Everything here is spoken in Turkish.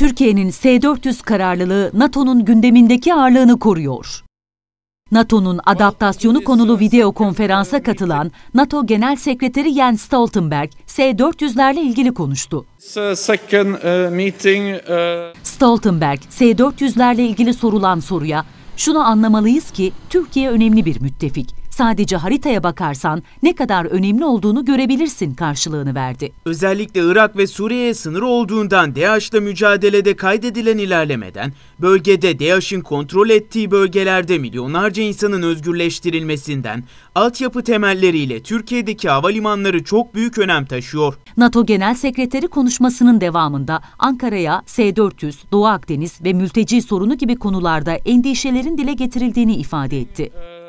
Türkiye'nin S-400 kararlılığı NATO'nun gündemindeki ağırlığını koruyor. NATO'nun adaptasyonu konulu video konferansa katılan NATO Genel Sekreteri Jens Stoltenberg S-400'lerle ilgili konuştu. Uh, uh, Stoltenberg S-400'lerle ilgili sorulan soruya şunu anlamalıyız ki Türkiye önemli bir müttefik Sadece haritaya bakarsan ne kadar önemli olduğunu görebilirsin karşılığını verdi. Özellikle Irak ve Suriye'ye sınır olduğundan DAEŞ'le mücadelede kaydedilen ilerlemeden, bölgede DAEŞ'in kontrol ettiği bölgelerde milyonlarca insanın özgürleştirilmesinden, altyapı temelleriyle Türkiye'deki havalimanları çok büyük önem taşıyor. NATO Genel Sekreteri konuşmasının devamında Ankara'ya S-400, Doğu Akdeniz ve mülteci sorunu gibi konularda endişelerin dile getirildiğini ifade etti.